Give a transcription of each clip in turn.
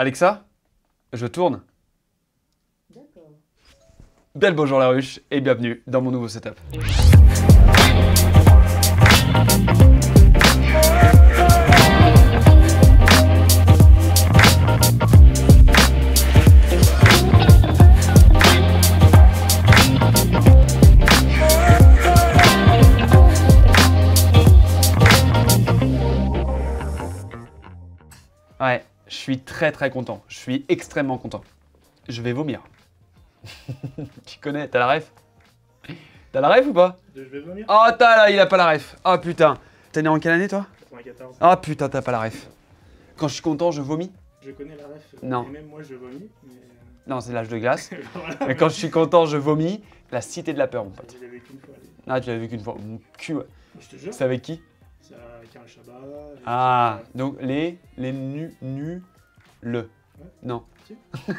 Alexa, je tourne. D'accord. Belle bonjour la ruche et bienvenue dans mon nouveau setup. suis très très content. Je suis extrêmement content. Je vais vomir. tu connais, t'as la ref T'as la ref ou pas Je vais vomir. Oh, t'as là, il a pas la ref. Ah oh, putain. T'es né en quelle année toi 94. Ah oh, putain, t'as pas la ref. Quand je suis content, je vomis Je connais la ref. Non. même moi, je vomis. Euh, non, c'est l'âge de glace. mais quand je suis content, je vomis. La cité de la peur, mon pote. Je vécu une fois. Ah, tu l'as vécu une fois. cul, ouais. C'est avec qui C'est avec un Shabbat. Ah, euh, donc les, les nus, nus. Le. Non.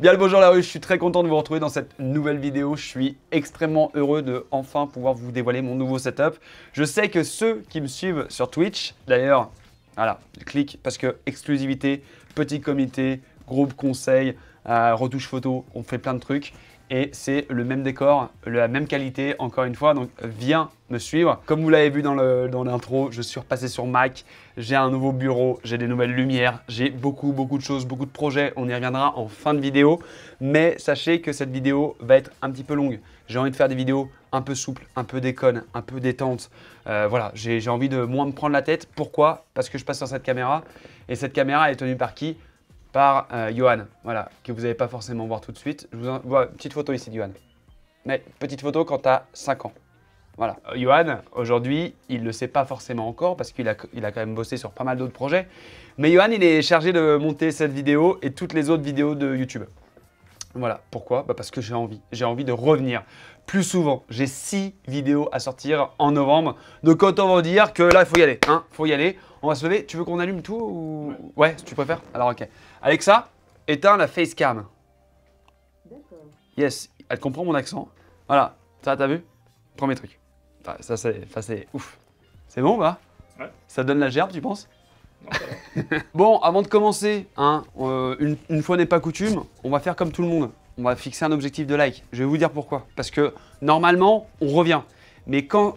Bien le bonjour la rue, je suis très content de vous retrouver dans cette nouvelle vidéo. Je suis extrêmement heureux de enfin pouvoir vous dévoiler mon nouveau setup. Je sais que ceux qui me suivent sur Twitch, d'ailleurs, voilà, clique parce que exclusivité, petit comité, groupe conseil, euh, retouche photo, on fait plein de trucs et c'est le même décor, la même qualité encore une fois, donc viens me suivre. Comme vous l'avez vu dans l'intro, je suis repassé sur Mac, j'ai un nouveau bureau, j'ai des nouvelles lumières, j'ai beaucoup beaucoup de choses, beaucoup de projets, on y reviendra en fin de vidéo, mais sachez que cette vidéo va être un petit peu longue. J'ai envie de faire des vidéos un peu souples, un peu déconnes, un peu détentes. Euh, voilà, j'ai envie de moins me prendre la tête. Pourquoi Parce que je passe sur cette caméra, et cette caméra est tenue par qui par euh, Johan, voilà, que vous n'allez pas forcément voir tout de suite. Je vous envoie une petite photo ici de Johan. Mais petite photo quand à 5 ans. Voilà. Euh, Johan, aujourd'hui, il ne le sait pas forcément encore parce qu'il a, il a quand même bossé sur pas mal d'autres projets. Mais Johan, il est chargé de monter cette vidéo et toutes les autres vidéos de YouTube. Voilà, pourquoi bah, Parce que j'ai envie, j'ai envie de revenir plus souvent. J'ai six vidéos à sortir en novembre, donc on va dire que là, il faut y aller, hein, faut y aller. On va se lever, tu veux qu'on allume tout ou... Ouais, si tu préfères Alors ok. Alexa, éteins la cam. D'accord. Yes, elle comprend mon accent. Voilà, ça t'as vu Premier truc. Enfin, ça c'est ouf. C'est bon, bah Ouais. Ça donne la gerbe, tu penses bon, avant de commencer, hein, euh, une, fois n'est pas coutume, on va faire comme tout le monde. On va fixer un objectif de like. Je vais vous dire pourquoi. Parce que normalement, on revient. Mais quand,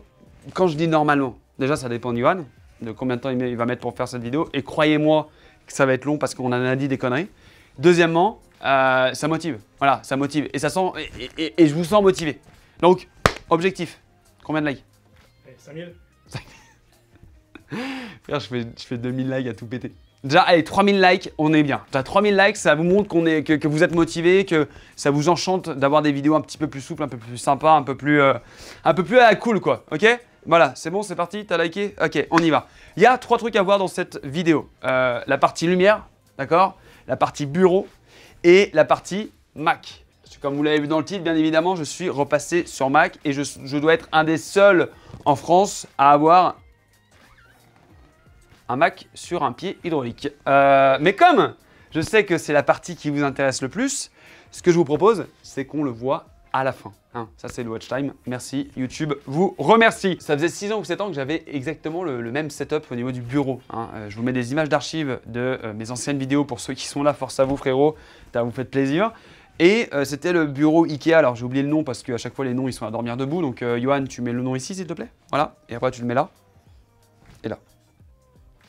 quand je dis normalement, déjà ça dépend de Yohan, de combien de temps il, va mettre pour faire cette vidéo. Et croyez-moi que ça va être long parce qu'on en a dit des conneries. Deuxièmement, euh, ça motive. Voilà, ça motive. Et ça sent. Et, je vous sens motivé. Donc, objectif. Combien de likes 5000. 5000. Eh, je fais, je fais 2000 likes à tout péter. Déjà, allez, 3000 likes, on est bien. Déjà, 3000 likes, ça vous montre que, vous êtes motivé, que ça vous enchante d'avoir des vidéos un petit peu plus souples, un peu plus sympas, un peu plus, euh, un peu plus cool, quoi. Ok Voilà, c'est bon, c'est parti, t'as liké Ok, on y va. Il y a trois trucs à voir dans cette vidéo. Euh, la partie lumière, d'accord La partie bureau et la partie Mac. Comme vous l'avez vu dans le titre, bien évidemment, je suis repassé sur Mac et je, je dois être un des seuls en France à avoir un Mac sur un pied hydraulique. Euh, mais comme je sais que c'est la partie qui vous intéresse le plus, ce que je vous propose, c'est qu'on le voit à la fin. Hein. ça, c'est le watch time. Merci YouTube, vous remercie. Ça faisait 6 ans ou 7 ans que j'avais exactement le, même setup au niveau du bureau. Hein. Euh, je vous mets des images d'archives de euh, mes anciennes vidéos pour ceux qui sont là. Force à vous, frérot. Ça vous fait plaisir. Et c'était le bureau Ikea. Alors, j'ai oublié le nom parce qu'à chaque fois, les noms, ils sont à dormir debout. Donc, Johan, tu mets le nom ici, s'il te plaît. Voilà. Et après, tu le mets là. Et là.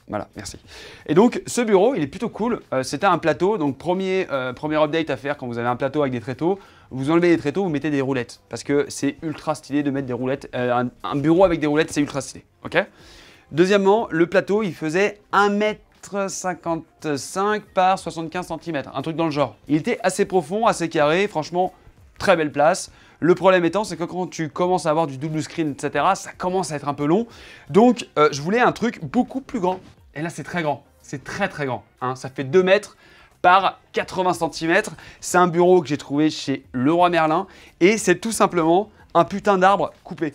Voilà, merci. Et donc, ce bureau, il est plutôt cool. Euh, C'était un plateau. Donc, premier, euh, premier update à faire quand vous avez un plateau avec des tréteaux. Vous enlevez les tréteaux, vous mettez des roulettes. Parce que c'est ultra stylé de mettre des roulettes. Euh, un, bureau avec des roulettes, c'est ultra stylé. OK Deuxièmement, le plateau, il faisait 1m55 par 75 cm. Un truc dans le genre. Il était assez profond, assez carré. Franchement, très belle place. Le problème étant, c'est que quand tu commences à avoir du double screen, etc., ça commence à être un peu long. Donc, je voulais un truc beaucoup plus grand. Et là, c'est très grand. C'est très, très grand. Hein. Ça fait 2 mètres par 80 cm. C'est un bureau que j'ai trouvé chez Leroy Merlin. Et c'est tout simplement un putain d'arbre coupé.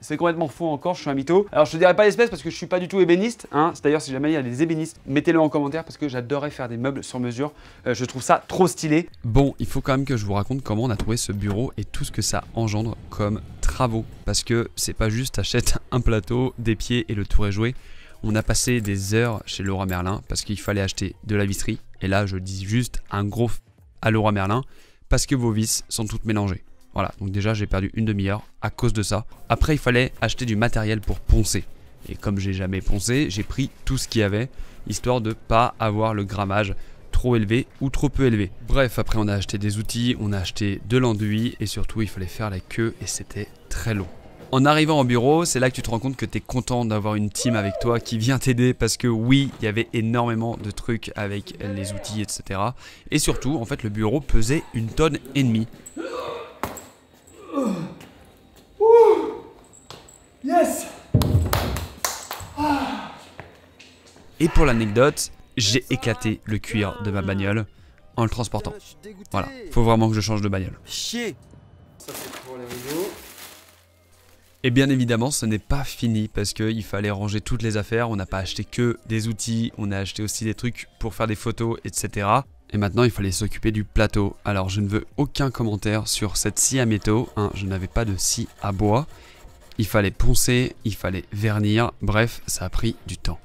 C'est complètement faux encore, je suis un mytho. Alors je te dirai pas l'espèce parce que je ne suis pas du tout ébéniste. Hein. D'ailleurs, si jamais il y a des ébénistes, mettez-le en commentaire parce que j'adorerais faire des meubles sur mesure. Euh, je trouve ça trop stylé. Bon, il faut quand même que je vous raconte comment on a trouvé ce bureau et tout ce que ça engendre comme travaux. Parce que c'est pas juste achète un plateau, des pieds et le tour est joué. On a passé des heures chez Laura Merlin parce qu'il fallait acheter de la visserie. Et là, je dis juste un gros à Laura Merlin parce que vos vis sont toutes mélangées. Voilà, donc déjà j'ai perdu une demi-heure à cause de ça. Après, il fallait acheter du matériel pour poncer. Et comme j'ai jamais poncé, j'ai pris tout ce qu'il y avait, histoire de pas avoir le grammage trop élevé ou trop peu élevé. Bref, après on a acheté des outils, on a acheté de l'enduit et surtout il fallait faire la queue et c'était très long. En arrivant au bureau, c'est là que tu te rends compte que tu es content d'avoir une team avec toi qui vient t'aider parce que oui, il y avait énormément de trucs avec les outils, etc. Et surtout, en fait, le bureau pesait une tonne et demie. Yes ah. Et pour l'anecdote, j'ai éclaté le cuir de ma bagnole en le transportant. Voilà, faut vraiment que je change de bagnole. Chier Ça c'est pour la vidéo. Et bien évidemment, ce n'est pas fini parce qu'il fallait ranger toutes les affaires. On n'a pas acheté que des outils, on a acheté aussi des trucs pour faire des photos, etc. Et maintenant, il fallait s'occuper du plateau. Alors, je ne veux aucun commentaire sur cette scie à métaux. Hein. je n'avais pas de scie à bois. Il fallait poncer, il fallait vernir. Bref, ça a pris du temps.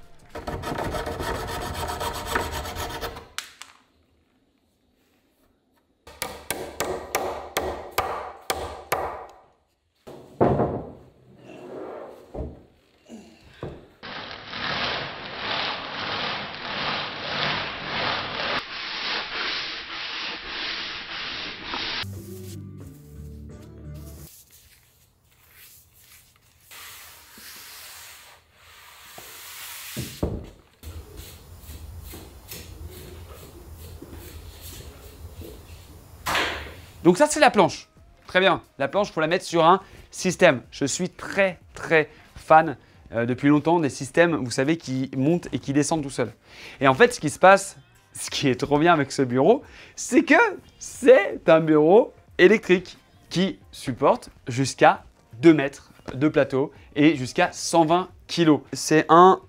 Donc ça, c'est la planche. Très bien. La planche, il faut la mettre sur un système. Je suis très, très fan euh, depuis longtemps des systèmes, vous savez, qui montent et qui descendent tout seul. Et en fait, ce qui se passe, ce qui est trop bien avec ce bureau, c'est que c'est un bureau électrique qui supporte jusqu'à 2 mètres de plateau et jusqu'à 120 kg. C'est un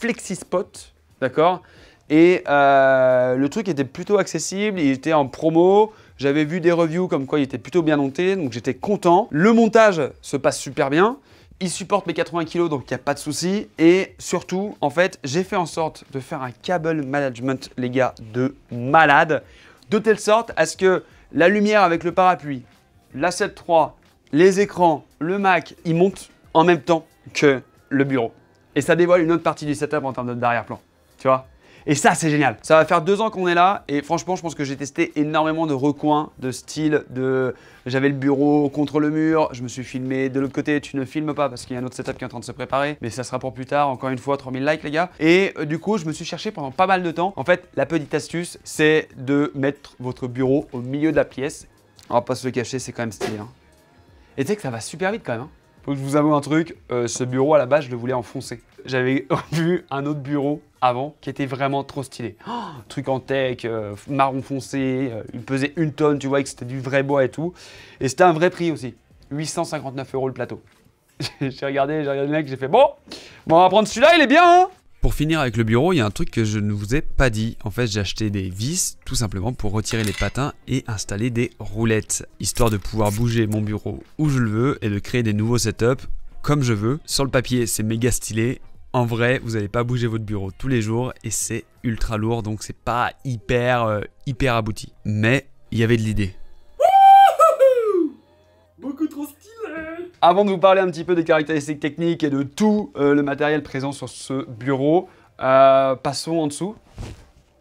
flexispot, d'accord Et euh, le truc était plutôt accessible, il était en promo, j'avais vu des reviews comme quoi il était plutôt bien monté, donc j'étais content. Le montage se passe super bien. Il supporte mes 80 kg, donc il n'y a pas de souci. Et surtout, en fait, j'ai fait en sorte de faire un cable management, les gars, de malade. De telle sorte à ce que la lumière avec le parapluie, la 7.3, les écrans, le Mac, ils montent en même temps que le bureau. Et ça dévoile une autre partie du setup en termes d'arrière-plan. Tu vois et ça, c'est génial. Ça va faire deux ans qu'on est là et franchement, je pense que j'ai testé énormément de recoins, de style, de... J'avais le bureau contre le mur, je me suis filmé de l'autre côté, tu ne filmes pas parce qu'il y a un autre setup qui est en train de se préparer, mais ça sera pour plus tard, encore une fois, 3000 likes les gars. Et euh, du coup, je me suis cherché pendant pas mal de temps. En fait, la petite astuce, c'est de mettre votre bureau au milieu de la pièce. On va pas se le cacher, c'est quand même stylé. Hein. Et tu sais que ça va super vite quand même. Hein je vous avoue un truc, euh, ce bureau à la base, je le voulais enfoncer. J'avais vu un autre bureau avant qui était vraiment trop stylé. truc en tech, euh, marron foncé, euh, il pesait une tonne, tu vois, que c'était du vrai bois et tout. Et c'était un vrai prix aussi, 859 euros le plateau. j'ai regardé, j'ai regardé le mec, j'ai fait bon, bon, on va prendre celui-là, il est bien, hein pour finir avec le bureau, il y a un truc que je ne vous ai pas dit. En fait, j'ai acheté des vis tout simplement pour retirer les patins et installer des roulettes, histoire de pouvoir bouger mon bureau où je le veux et de créer des nouveaux setups comme je veux. Sur le papier, c'est méga stylé. En vrai, vous n'allez pas bouger votre bureau tous les jours et c'est ultra lourd, donc c'est pas hyper euh, hyper abouti. Mais il y avait de l'idée. avant de vous parler un petit peu des caractéristiques techniques et de tout euh, le matériel présent sur ce bureau, euh, passons en dessous.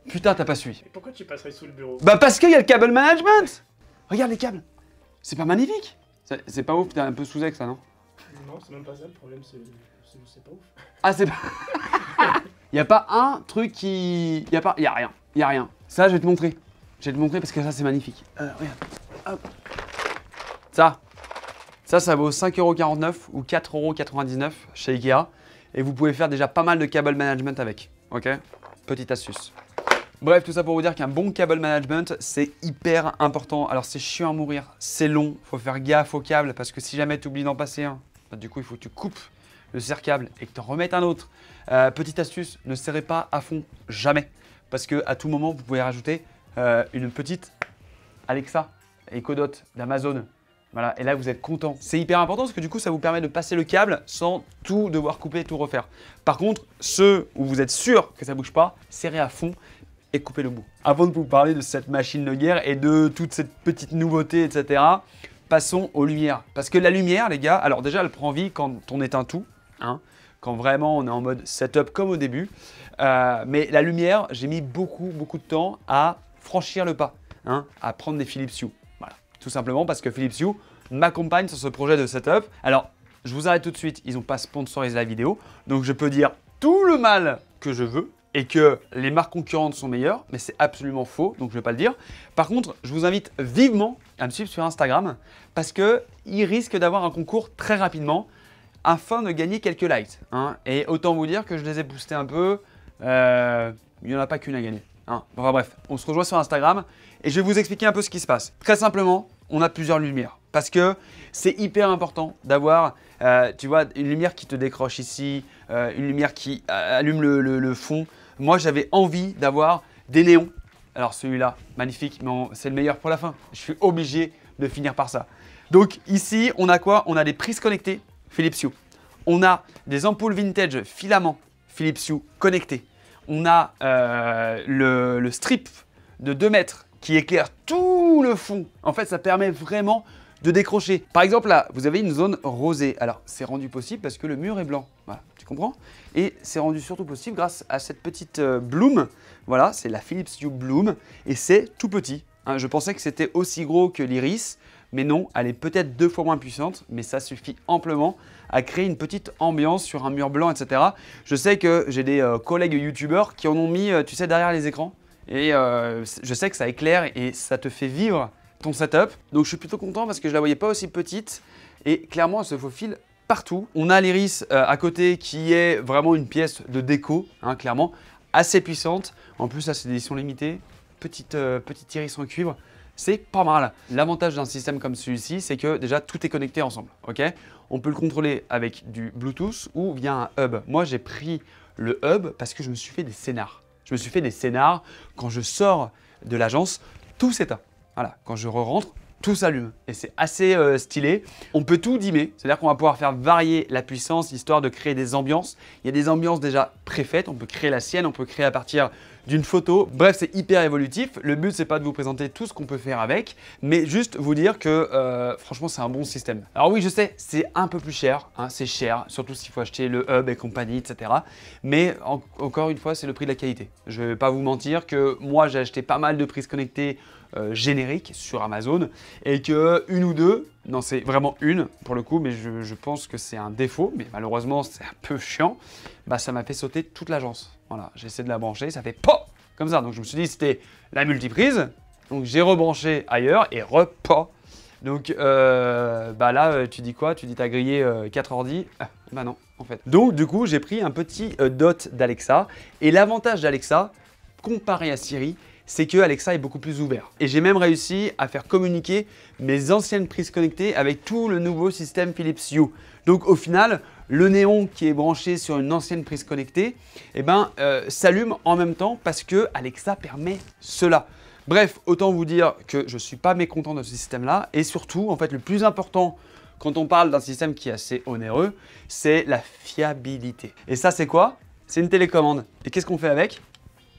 Putain, t'as pas suivi. Pourquoi tu passerais sous le bureau Bah parce qu'il y a le cable management Regarde les câbles C'est pas magnifique C'est pas ouf, t'es un peu sous ex ça, non Non, c'est même pas ça, le problème c'est... c'est pas ouf. Ah, c'est pas... Il y a pas un truc qui... Y a pas... Y a rien, il y a rien. Ça, je vais te montrer. Je vais te montrer parce que ça, c'est magnifique. Euh, regarde. Hop. Ça, ça, ça vaut 5,49€ ou 4,99€ chez Ikea. Et vous pouvez faire déjà pas mal de cable management avec. Ok Petite astuce. Bref, tout ça pour vous dire qu'un bon cable management, c'est hyper important. Alors, c'est chiant à mourir, c'est long, faut faire gaffe aux câble parce que si jamais tu oublies d'en passer un, bah, du coup, il faut que tu coupes le serre-câble et que tu en remettes un autre. Euh, petite astuce, ne serrez pas à fond, jamais. Parce que à tout moment, vous pouvez rajouter euh, une petite Alexa Echo Dot d'Amazon et là vous êtes content. C'est hyper important parce que du coup ça vous permet de passer le câble sans tout devoir couper tout refaire. Par contre, ceux où vous êtes sûr que ça bouge pas, serrez à fond et coupez le bout. Avant de vous parler de cette machine de guerre et de toute cette petite nouveauté, etc., passons aux lumières. Parce que la lumière, les gars, alors déjà elle prend vie quand on éteint tout, hein, quand vraiment on est en mode setup comme au début. Euh, mais la lumière, j'ai mis beaucoup, beaucoup de temps à franchir le pas, hein, à prendre des Philips Hue. Tout simplement parce que Philips Hue m'accompagne sur ce projet de setup. Alors, je vous arrête tout de suite, ils n'ont pas sponsorisé la vidéo, donc je peux dire tout le mal que je veux et que les marques concurrentes sont meilleures, mais c'est absolument faux, donc je ne vais pas le dire. Par contre, je vous invite vivement à me suivre sur Instagram, parce qu'ils risquent d'avoir un concours très rapidement, afin de gagner quelques likes. Hein. Et autant vous dire que je les ai boostés un peu, euh, il n'y en a pas qu'une à gagner. Hein. Enfin bref, on se rejoint sur Instagram et je vais vous expliquer un peu ce qui se passe. Très simplement, on a plusieurs lumières parce que c'est hyper important d'avoir, euh, tu vois, une lumière qui te décroche ici, euh, une lumière qui euh, allume le, fond. Moi, j'avais envie d'avoir des néons. Alors celui-là, magnifique, mais c'est le meilleur pour la fin. Je suis obligé de finir par ça. Donc ici, on a quoi On a des prises connectées Philips Hue. On a des ampoules vintage filament Philips Hue connectées on a euh, le, strip de 2 mètres qui éclaire tout le fond. En fait, ça permet vraiment de décrocher. Par exemple, là, vous avez une zone rosée. Alors, c'est rendu possible parce que le mur est blanc. Voilà, tu comprends Et c'est rendu surtout possible grâce à cette petite euh, bloom. Voilà, c'est la Philips Hue Bloom et c'est tout petit. Hein. je pensais que c'était aussi gros que l'iris, mais non, elle est peut-être deux fois moins puissante, mais ça suffit amplement à créer une petite ambiance sur un mur blanc, etc. Je sais que j'ai des euh, collègues youtubeurs qui en ont mis, euh, tu sais, derrière les écrans. Et euh, je sais que ça éclaire et ça te fait vivre ton setup. Donc je suis plutôt content parce que je la voyais pas aussi petite. Et clairement, elle se faufile partout. On a l'iris à côté qui est vraiment une pièce de déco, hein, clairement, assez puissante. En plus, ça c'est édition limitée. Petite, petite iris en cuivre. C'est pas mal. L'avantage d'un système comme celui-ci, c'est que déjà tout est connecté ensemble. ok on peut le contrôler avec du Bluetooth ou via un hub. Moi, j'ai pris le hub parce que je me suis fait des scénars. Je me suis fait des scénars. Quand je sors de l'agence, tout s'éteint. Voilà, quand je re rentre, tout s'allume et c'est assez euh, stylé. On peut tout dimmer, c'est-à-dire qu'on va pouvoir faire varier la puissance histoire de créer des ambiances. Il y a des ambiances déjà préfaites, on peut créer la sienne, on peut créer à partir d'une photo. Bref, c'est hyper évolutif. Le but, c'est pas de vous présenter tout ce qu'on peut faire avec, mais juste vous dire que euh, franchement, c'est un bon système. Alors oui, je sais, c'est un peu plus cher, hein. c'est cher, surtout s'il faut acheter le hub et compagnie, etc. Mais encore une fois, c'est le prix de la qualité. Je vais pas vous mentir que moi, j'ai acheté pas mal de prises connectées euh, générique sur Amazon et que une ou deux, non c'est vraiment une pour le coup, mais je, pense que c'est un défaut, mais malheureusement c'est un peu chiant, bah ça m'a fait sauter toute l'agence. Voilà, j'essaie de la brancher, ça fait pop comme ça. Donc je me suis dit c'était la multiprise, donc j'ai rebranché ailleurs et repop Donc euh, bah là, euh, tu dis quoi Tu dis t'as grillé 4 ordi ah, Bah non, en fait. Donc du coup, j'ai pris un petit dot d'Alexa. Et l'avantage d'Alexa, comparé à Siri, c'est que Alexa est beaucoup plus ouvert. Et j'ai même réussi à faire communiquer mes anciennes prises connectées avec tout le nouveau système Philips Hue. Donc au final, le néon qui est branché sur une ancienne prise connectée, eh ben, euh, s'allume en même temps parce que Alexa permet cela. Bref, autant vous dire que je ne suis pas mécontent de ce système-là. Et surtout, en fait, le plus important quand on parle d'un système qui est assez onéreux, c'est la fiabilité. Et ça, c'est quoi C'est une télécommande. Et qu'est-ce qu'on fait avec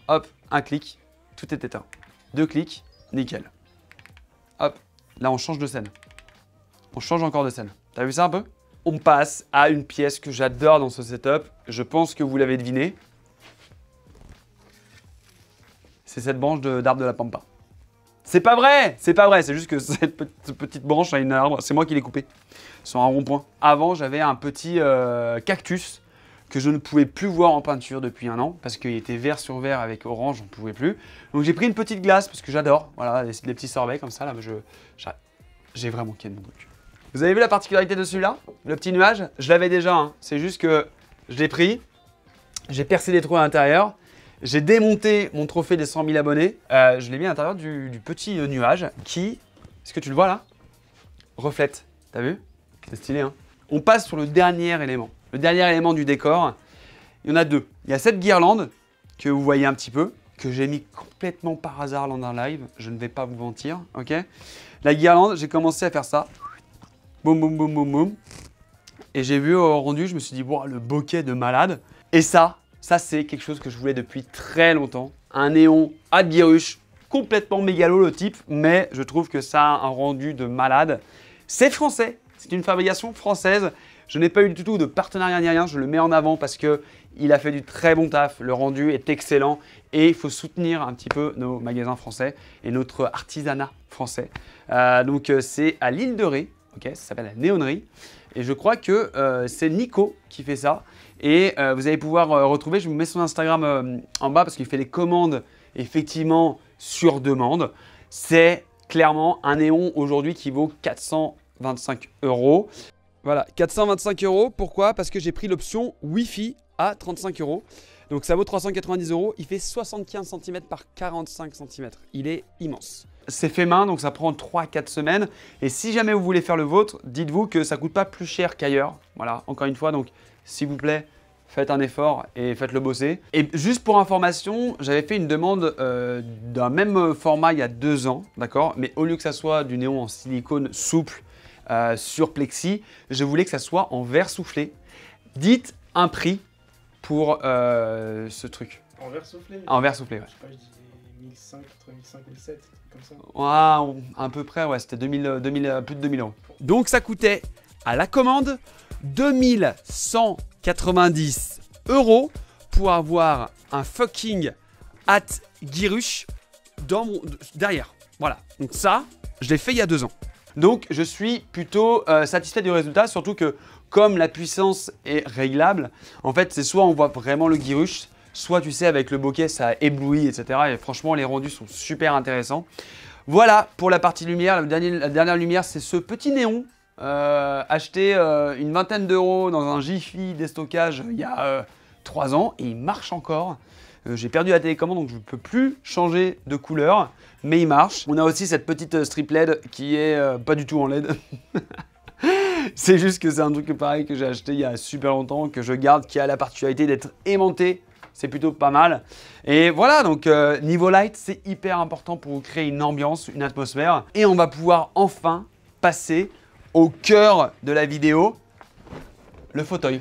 Hop, un clic, tout est éteint. Deux clics, nickel. Hop, là on change de scène. On change encore de scène. T'as vu ça un peu On passe à une pièce que j'adore dans ce setup. Je pense que vous l'avez deviné. C'est cette branche d'arbre de, la pampa. C'est pas vrai C'est pas vrai, c'est juste que cette petite branche a une arbre. C'est moi qui l'ai coupée sur un rond-point. Avant, j'avais un petit euh, cactus que je ne pouvais plus voir en peinture depuis un an parce qu'il était vert sur vert avec orange, on ne pouvait plus. Donc j'ai pris une petite glace parce que j'adore, voilà, les, petits sorbets comme ça, là, j'ai vraiment de mon truc. Vous avez vu la particularité de celui-là Le petit nuage Je l'avais déjà, hein. c'est juste que je l'ai pris, j'ai percé les trous à l'intérieur, j'ai démonté mon trophée des 100 000 abonnés, euh, je l'ai mis à l'intérieur du, du, petit euh, nuage qui, est-ce que tu le vois là Reflète, t'as vu C'est stylé, hein On passe sur le dernier élément le dernier élément du décor. Il y en a deux. Il y a cette guirlande que vous voyez un petit peu, que j'ai mis complètement par hasard dans d'un live, je ne vais pas vous mentir, ok La guirlande, j'ai commencé à faire ça, boum boum boum boum et j'ai vu au rendu, je me suis dit, le bouquet de malade, et ça, ça c'est quelque chose que je voulais depuis très longtemps, un néon à biruche, complètement mégalo le type, mais je trouve que ça a un rendu de malade. C'est français, c'est une fabrication française, je n'ai pas eu du tout de partenariat ni rien, je le mets en avant parce que il a fait du très bon taf, le rendu est excellent et il faut soutenir un petit peu nos magasins français et notre artisanat français. Euh, donc euh, c'est à l'île de Ré, ça s'appelle la Néonerie, et je crois que euh, c'est Nico qui fait ça et vous allez pouvoir retrouver, je vous mets son Instagram en bas parce qu'il fait les commandes effectivement sur demande. C'est clairement un néon aujourd'hui qui vaut 425 euros. Voilà, 425 euros. Pourquoi Parce que j'ai pris l'option Wi-Fi à 35 euros. Donc ça vaut 390 euros. Il fait 75 cm par 45 cm. Il est immense. C'est fait main, donc ça prend 3-4 semaines. Et si jamais vous voulez faire le vôtre, dites-vous que ça coûte pas plus cher qu'ailleurs. Voilà, encore une fois, donc s'il vous plaît, faites un effort et faites-le bosser. Et juste pour information, j'avais fait une demande euh, d'un même format il y a deux ans, d'accord Mais au lieu que ça soit du néon en silicone souple, euh, sur Plexi. Je voulais que ça soit en verre soufflé. Dites un prix pour euh, ce truc. En verre soufflé En verre soufflé, ouais. Je sais pas, je dis 1005, 3005, 1007, comme ça. à peu près, ouais, c'était 2000, euh, plus de 2000 euros. Donc ça coûtait à la commande 2190 euros pour avoir un fucking at Girush dans mon, derrière. Voilà. Donc ça, je l'ai fait il y a deux ans. Donc je suis plutôt euh, satisfait du résultat, surtout que comme la puissance est réglable, en fait c'est soit on voit vraiment le guiruche, soit tu sais avec le bokeh ça éblouit, etc. Et franchement les rendus sont super intéressants. Voilà pour la partie lumière, la dernière, lumière c'est ce petit néon euh, acheté euh, une vingtaine d'euros dans un Jiffy déstockage il y a 3 ans et il marche encore. Euh, j'ai perdu la télécommande, donc je ne peux plus changer de couleur, mais il marche. On a aussi cette petite euh, strip LED qui est euh, pas du tout en LED. c'est juste que c'est un truc pareil que j'ai acheté il y a super longtemps, que je garde, qui a la particularité d'être aimanté. C'est plutôt pas mal. Et voilà, donc niveau light, c'est hyper important pour créer une ambiance, une atmosphère. Et on va pouvoir enfin passer au cœur de la vidéo, le fauteuil.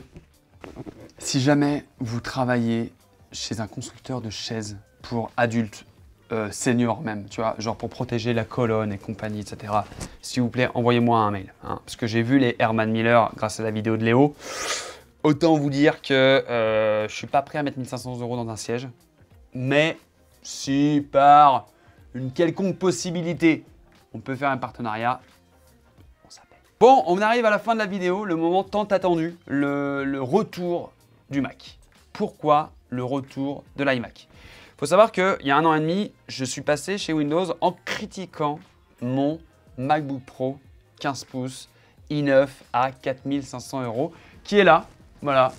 Si jamais vous travaillez chez un constructeur de chaises pour adultes, euh, seniors même, tu vois, genre pour protéger la colonne et compagnie, etc. S'il vous plaît, envoyez-moi un mail. Hein, parce que j'ai vu les Herman Miller grâce à la vidéo de Léo. Autant vous dire que je euh, je suis pas prêt à mettre 1500 euros dans un siège. Mais si par une quelconque possibilité, on peut faire un partenariat, on s'appelle. Bon, on arrive à la fin de la vidéo, le moment tant attendu, le retour du Mac. Pourquoi le retour de l'iMac. Il faut savoir qu'il y a un an et demi, je suis passé chez Windows en critiquant mon MacBook Pro 15 pouces i9 à 4500 euros, qui est là, voilà,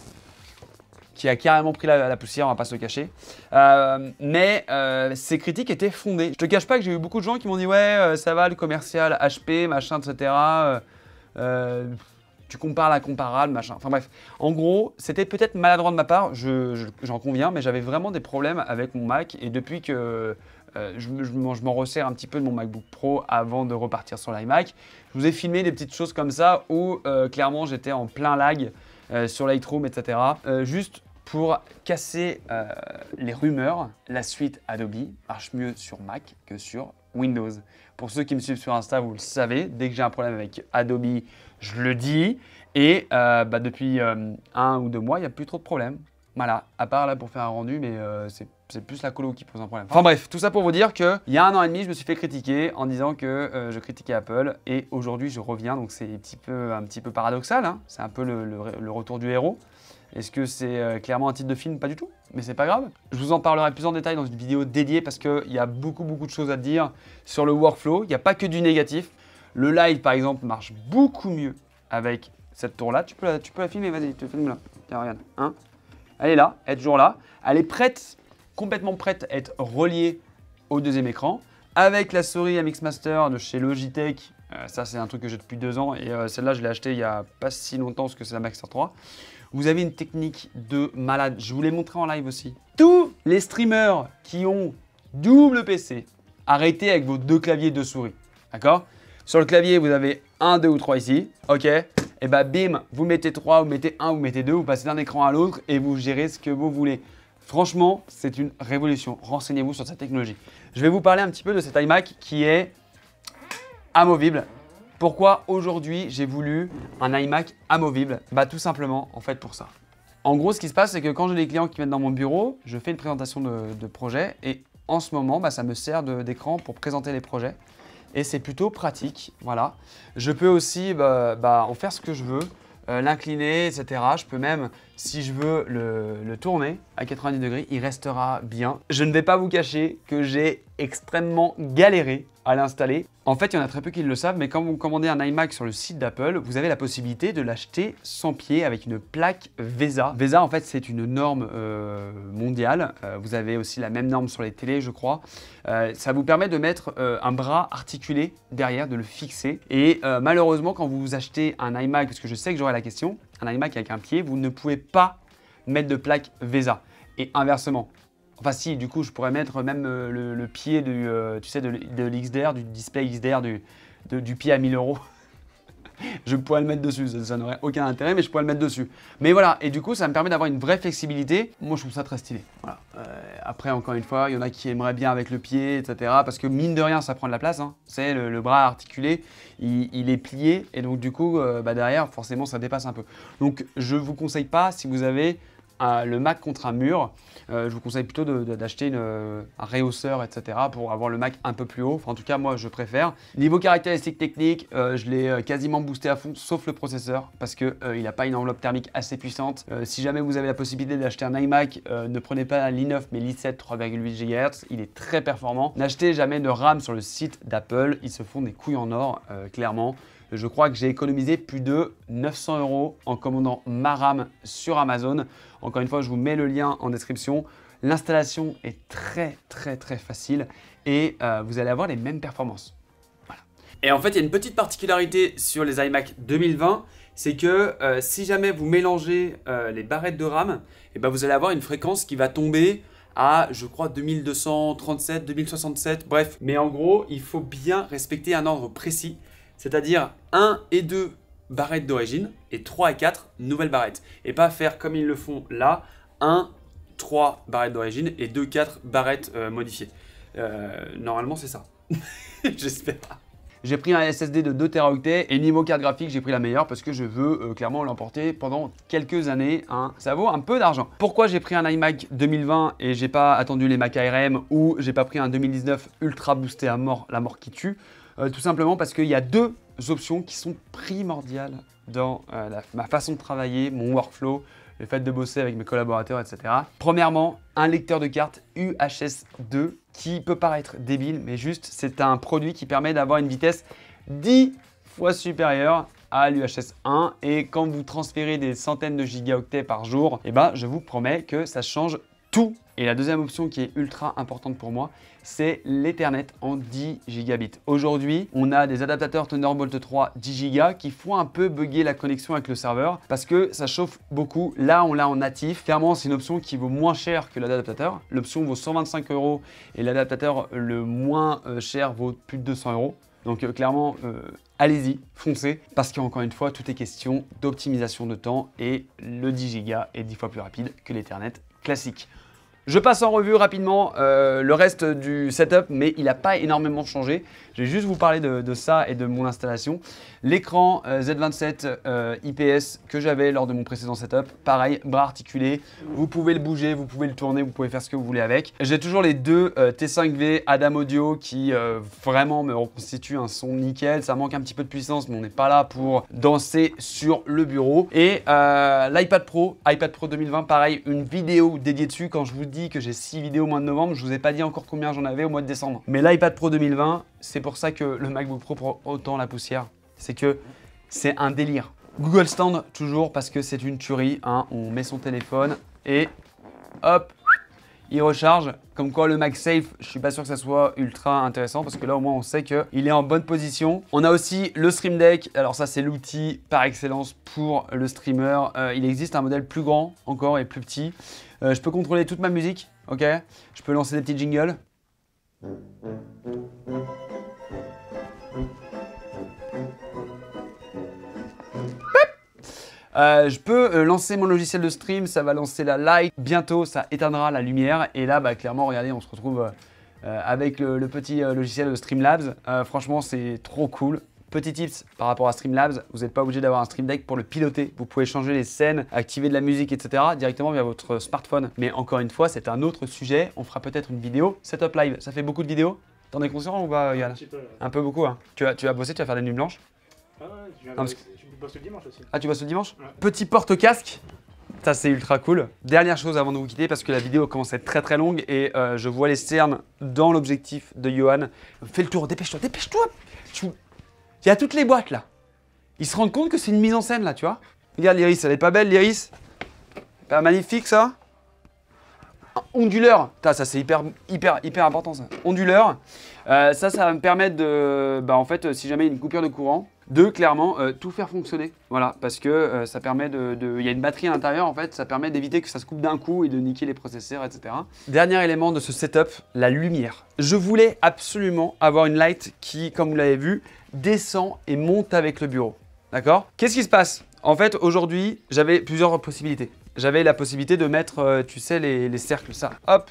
qui a carrément pris la, poussière, on va pas se le cacher. Euh, mais euh, ces critiques étaient fondées. Je te cache pas que j'ai eu beaucoup de gens qui m'ont dit ouais, euh, ça va, le commercial, HP, machin, etc tu compares la comparable, machin. Enfin bref, en gros, c'était peut-être maladroit de ma part, j'en conviens, mais j'avais vraiment des problèmes avec mon Mac et depuis que euh, je, m'en resserre un petit peu de mon MacBook Pro avant de repartir sur l'iMac, je vous ai filmé des petites choses comme ça où euh, clairement j'étais en plein lag euh, sur Lightroom, etc. juste pour casser les rumeurs, la suite Adobe marche mieux sur Mac que sur Windows. Pour ceux qui me suivent sur Insta, vous le savez, dès que j'ai un problème avec Adobe, je le dis. Et euh, bah, depuis euh, un ou deux mois, il n'y a plus trop de problèmes. Voilà, à part là pour faire un rendu, mais euh, c'est plus la colo qui pose un problème. Enfin bref, tout ça pour vous dire qu'il y a un an et demi, je me suis fait critiquer en disant que je critiquais Apple et aujourd'hui je reviens, donc c'est un petit peu, un petit peu paradoxal, hein. c'est un peu le, retour du héros. Est-ce que c'est euh, clairement un titre de film Pas du tout, mais c'est pas grave. Je vous en parlerai plus en détail dans une vidéo dédiée parce qu'il y a beaucoup beaucoup de choses à dire sur le workflow. Il n'y a pas que du négatif. Le live par exemple marche beaucoup mieux avec cette tour là. Tu peux la, filmer, vas-y, tu filmes là. Tiens, regarde. Hein? elle est là, elle est toujours là. Elle est prête, complètement prête à être reliée au deuxième écran. Avec la souris MX Master de chez Logitech, euh, ça c'est un truc que j'ai depuis deux ans et euh, celle-là je l'ai achetée il n'y a pas si longtemps parce que c'est la Maxer 3. Vous avez une technique de malade. Je vous l'ai montré en live aussi. Tous les streamers qui ont double PC, arrêtez avec vos deux claviers, deux souris. D'accord Sur le clavier, vous avez un, deux ou trois ici. OK et eh bah ben, bim, vous mettez trois, vous mettez un, vous mettez deux, vous passez d'un écran à l'autre et vous gérez ce que vous voulez. Franchement, c'est une révolution. Renseignez-vous sur cette technologie. Je vais vous parler un petit peu de cet iMac qui est amovible, pourquoi aujourd'hui j'ai voulu un iMac amovible Bah tout simplement en fait pour ça. En gros ce qui se passe c'est que quand j'ai des clients qui viennent dans mon bureau, je fais une présentation de, projet et en ce moment bah, ça me sert d'écran pour présenter les projets et c'est plutôt pratique, voilà. Je peux aussi bah, bah, en faire ce que je veux, euh, l'incliner, etc. Je peux même, si je veux, le, tourner à 90 degrés, il restera bien. Je ne vais pas vous cacher que j'ai extrêmement galéré à l'installer. En fait, il y en a très peu qui le savent, mais quand vous commandez un iMac sur le site d'Apple, vous avez la possibilité de l'acheter sans pied avec une plaque VESA. VESA, en fait, c'est une norme euh, mondiale. Euh, vous avez aussi la même norme sur les télés, je crois. Euh, ça vous permet de mettre un bras articulé derrière, de le fixer. Et malheureusement, quand vous achetez un iMac, parce que je sais que j'aurai la question, un iMac avec un pied, vous ne pouvez pas mettre de plaque VESA. Et inversement, Enfin si, du coup, je pourrais mettre même euh, le, pied du, euh, tu sais, de, l'XDR, du display XDR, du, pied à 1000 euros. je pourrais le mettre dessus, ça, n'aurait aucun intérêt, mais je pourrais le mettre dessus. Mais voilà, et du coup, ça me permet d'avoir une vraie flexibilité. Moi, je trouve ça très stylé. Voilà. Euh, après, encore une fois, il y en a qui aimeraient bien avec le pied, etc. Parce que mine de rien, ça prend de la place. Hein. C'est le, bras articulé, il, est plié, et donc du coup, bah, derrière, forcément, ça dépasse un peu. Donc, je vous conseille pas si vous avez le Mac contre un mur, euh, je vous conseille plutôt d'acheter euh, un réhausseur, etc. pour avoir le Mac un peu plus haut. en tout cas, moi, je préfère. Niveau caractéristiques techniques, euh, je l'ai quasiment boosté à fond, sauf le processeur, parce qu'il n'a pas une enveloppe thermique assez puissante. si jamais vous avez la possibilité d'acheter un iMac, ne prenez pas l'i9, mais l'i7 3,8 GHz. Il est très performant. N'achetez jamais de RAM sur le site d'Apple. Ils se font des couilles en or, clairement. Je crois que j'ai économisé plus de 900 euros en commandant ma RAM sur Amazon. Encore une fois, je vous mets le lien en description. L'installation est très très très facile et euh, vous allez avoir les mêmes performances. Et en fait, il y a une petite particularité sur les iMac 2020, c'est que euh, si jamais vous mélangez euh, les barrettes de RAM, eh ben vous allez avoir une fréquence qui va tomber à, je crois, 2237, 2067, bref. Mais en gros, il faut bien respecter un ordre précis, c'est-à-dire 1 et 2 barrettes d'origine et 3 à 4 nouvelles barrettes. Et pas faire comme ils le font là, 1, 3 barrettes d'origine et 2, 4 barrettes euh, modifiées. Euh, normalement c'est ça. J'espère J'ai pris un SSD de 2 Teraoctets et niveau carte graphique, j'ai pris la meilleure parce que je veux euh, clairement l'emporter pendant quelques années. Hein. Ça vaut un peu d'argent. Pourquoi j'ai pris un iMac 2020 et j'ai pas attendu les Mac ARM ou j'ai pas pris un 2019 ultra boosté à mort, la mort qui tue Tout simplement parce qu'il y a deux options qui sont primordiales dans euh, ma façon de travailler, mon workflow, le fait de bosser avec mes collaborateurs, etc. Premièrement, un lecteur de cartes UHS-2 qui peut paraître débile, mais juste c'est un produit qui permet d'avoir une vitesse 10 fois supérieure à l'UHS-1 et quand vous transférez des centaines de gigaoctets par jour, eh ben, je vous promets que ça change tout. Et la deuxième option qui est ultra importante pour moi, c'est l'Ethernet en 10 gigabits. Aujourd'hui, on a des adaptateurs Thunderbolt 3 10 gigas qui font un peu bugger la connexion avec le serveur parce que ça chauffe beaucoup. Là, on l'a en natif. Clairement, c'est une option qui vaut moins cher que l'adaptateur. L'option vaut 125 euros et l'adaptateur le moins euh, cher vaut plus de 200 euros. Donc euh, clairement, euh, allez-y, foncez, parce qu'encore une fois, tout est question d'optimisation de temps et le 10 Go est 10 fois plus rapide que l'Ethernet classique. Je passe en revue rapidement euh, le reste du setup, mais il n'a pas énormément changé. Je vais juste vous parler de, ça et de mon installation. L'écran euh, Z27 euh, IPS que j'avais lors de mon précédent setup, pareil, bras articulé. Vous pouvez le bouger, vous pouvez le tourner, vous pouvez faire ce que vous voulez avec. J'ai toujours les deux euh, T5V Adam Audio qui vraiment me reconstituent un son nickel. Ça manque un petit peu de puissance, mais on n'est pas là pour danser sur le bureau. Et l'iPad Pro, iPad Pro 2020, pareil, une vidéo dédiée dessus. Quand je vous dis que j'ai six vidéos au mois de novembre, je ne vous ai pas dit encore combien j'en avais au mois de décembre. Mais l'iPad Pro 2020, c'est pour ça que le MacBook Pro prend autant la poussière. C'est que c'est un délire. Google Stand, toujours, parce que c'est une tuerie. Hein. On met son téléphone et hop, il recharge. Comme quoi le Safe, je suis pas sûr que ça soit ultra intéressant parce que là au moins on sait qu'il est en bonne position. On a aussi le Stream Deck. Alors ça c'est l'outil par excellence pour le streamer. Euh, il existe un modèle plus grand encore et plus petit. Euh, je peux contrôler toute ma musique, ok Je peux lancer des petits jingles. Euh, je peux euh, lancer mon logiciel de stream, ça va lancer la light, bientôt ça éteindra la lumière et là bah, clairement regardez on se retrouve euh, avec le, petit logiciel de Streamlabs, franchement c'est trop cool, Petit tips par rapport à Streamlabs, vous n'êtes pas obligé d'avoir un Stream Deck pour le piloter. Vous pouvez changer les scènes, activer de la musique, etc. directement via votre smartphone. Mais encore une fois, c'est un autre sujet. On fera peut-être une vidéo setup live. Ça fait beaucoup de vidéos T'en es conscient ou pas, Yann Un peu. beaucoup. Hein. Tu, vas, tu bosser, tu vas faire des nuits blanches ah tu, non, bosses le dimanche aussi. Ah, tu bosses le dimanche Petit porte-casque ça c'est ultra cool. Dernière chose avant de vous quitter parce que la vidéo commence à être très très longue et euh, je vois les cernes dans l'objectif de Johan. Fais le tour, dépêche-toi, dépêche-toi il y a toutes les boîtes là. Ils se rendent compte que c'est une mise en scène là, tu vois. Regarde l'iris, elle est pas belle l'iris Pas magnifique ça onduleur. ça c'est hyper, hyper, hyper important ça. Onduleur. Euh, ça, ça va me permettre de, bah, en fait, euh, si jamais il y a une coupure de courant, de clairement euh, tout faire fonctionner. Voilà, parce que ça permet de, il y a une batterie à l'intérieur en fait, ça permet d'éviter que ça se coupe d'un coup et de niquer les processeurs, etc. Dernier élément de ce setup, la lumière. Je voulais absolument avoir une light qui, comme vous l'avez vu, descend et monte avec le bureau. D'accord Qu'est-ce qui se passe En fait, aujourd'hui, j'avais plusieurs possibilités. J'avais la possibilité de mettre, euh, tu sais, les, cercles, ça. Hop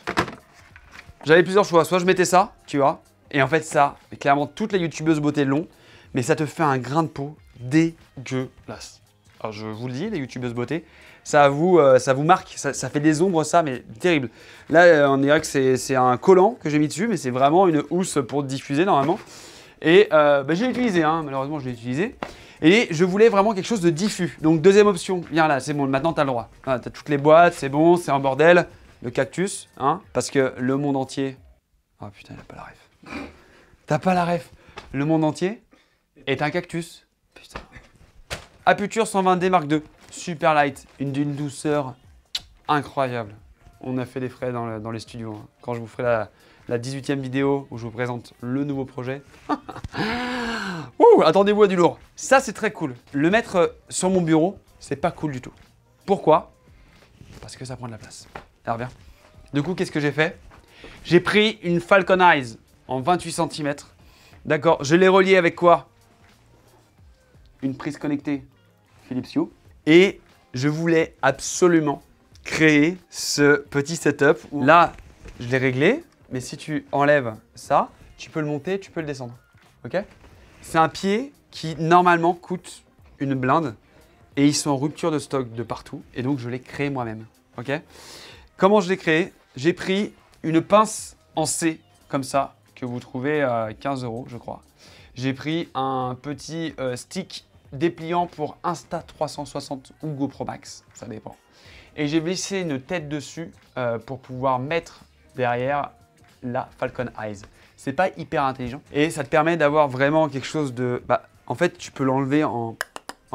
J'avais plusieurs choix. Soit je mettais ça, tu vois. Et en fait, ça, clairement, toutes les youtubeuses beauté long, mais ça te fait un grain de peau dégueulasse. Alors, je vous le dis, les youtubeuses beauté, ça vous, euh, ça vous marque, ça, ça, fait des ombres, ça, mais terrible. Là, on euh, dirait que c'est un collant que j'ai mis dessus, mais c'est vraiment une housse pour diffuser, normalement. Et euh, bah, je l'ai utilisé, hein, malheureusement je l'ai utilisé. Et je voulais vraiment quelque chose de diffus. Donc deuxième option, viens là, c'est bon, maintenant t'as le droit. Ah, t'as toutes les boîtes, c'est bon, c'est un bordel. Le cactus, hein, parce que le monde entier... Oh putain, il a pas la ref. T'as pas la ref. Le monde entier est un cactus. Putain. Aputure 120D Mark II. Super light, une d'une douceur incroyable. On a fait des frais dans, les studios. Hein. Quand je vous ferai la, la 18e vidéo où je vous présente le nouveau projet. Ouh, attendez-vous à du lourd. Ça, c'est très cool. Le mettre euh, sur mon bureau, c'est pas cool du tout. Pourquoi Parce que ça prend de la place. Alors viens. Du coup, qu'est-ce que j'ai fait J'ai pris une Falcon Eyes en 28 cm. D'accord, je l'ai relié avec quoi Une prise connectée Philips Hue. Et je voulais absolument créer ce petit setup. Où là, je l'ai réglé. Mais si tu enlèves ça, tu peux le monter, tu peux le descendre. Ok C'est un pied qui normalement coûte une blinde et ils sont en rupture de stock de partout et donc je l'ai créé moi-même. Ok Comment je l'ai créé J'ai pris une pince en C comme ça que vous trouvez à 15 euros je crois. J'ai pris un petit euh, stick dépliant pour Insta360 ou GoPro Max, ça dépend. Et j'ai laissé une tête dessus euh, pour pouvoir mettre derrière la Falcon Eyes. C'est pas hyper intelligent et ça te permet d'avoir vraiment quelque chose de... Bah, en fait, tu peux l'enlever en,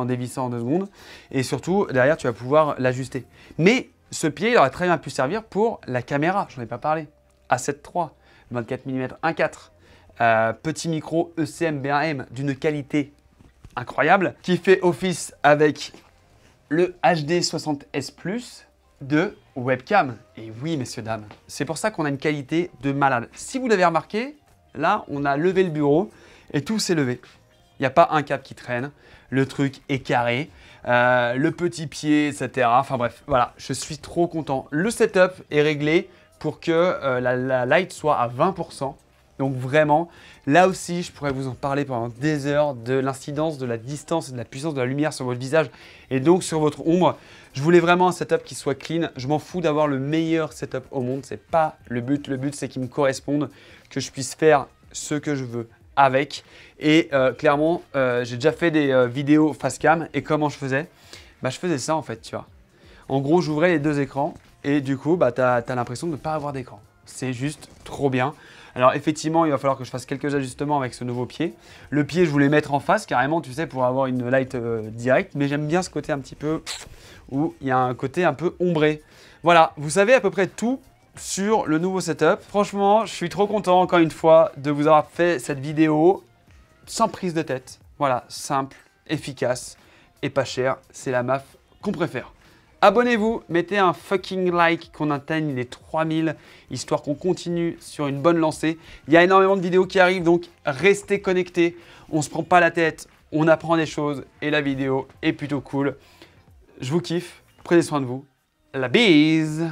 dévissant en deux secondes et surtout, derrière, tu vas pouvoir l'ajuster. Mais ce pied, il aurait très bien pu servir pour la caméra, j'en ai pas parlé. A7 III, 24 mm 1.4, euh, petit micro ECM brm d'une qualité incroyable qui fait office avec le HD 60S de webcam. Et oui, messieurs, dames, c'est pour ça qu'on a une qualité de malade. Si vous l'avez remarqué, là, on a levé le bureau et tout s'est levé. Il n'y a pas un câble qui traîne, le truc est carré, euh, le petit pied, etc. Enfin bref, voilà, je suis trop content. Le setup est réglé pour que euh, la, la light soit à 20%. Donc vraiment, là aussi, je pourrais vous en parler pendant des heures de l'incidence de la distance de la puissance de la lumière sur votre visage et donc sur votre ombre. Je voulais vraiment un setup qui soit clean. Je m'en fous d'avoir le meilleur setup au monde. n'est pas le but. Le but, c'est qu'il me corresponde, que je puisse faire ce que je veux avec. Et euh, clairement, euh, j'ai déjà fait des euh, vidéos face cam. Et comment je faisais bah, Je faisais ça en fait, tu vois. En gros, j'ouvrais les deux écrans. Et du coup, bah, tu as, l'impression de ne pas avoir d'écran. C'est juste trop bien. Alors effectivement, il va falloir que je fasse quelques ajustements avec ce nouveau pied. Le pied, je voulais mettre en face carrément, tu sais, pour avoir une light directe. Mais j'aime bien ce côté un petit peu où il y a un côté un peu ombré. Voilà, vous savez à peu près tout sur le nouveau setup. Franchement, je suis trop content encore une fois de vous avoir fait cette vidéo sans prise de tête. Voilà, simple, efficace et pas cher. C'est la MAF qu'on préfère. Abonnez-vous, mettez un fucking like, qu'on atteigne les 3000, histoire qu'on continue sur une bonne lancée. Il y a énormément de vidéos qui arrivent, donc restez connectés. On ne se prend pas la tête, on apprend des choses et la vidéo est plutôt cool. Je vous kiffe. Prenez soin de vous. La bise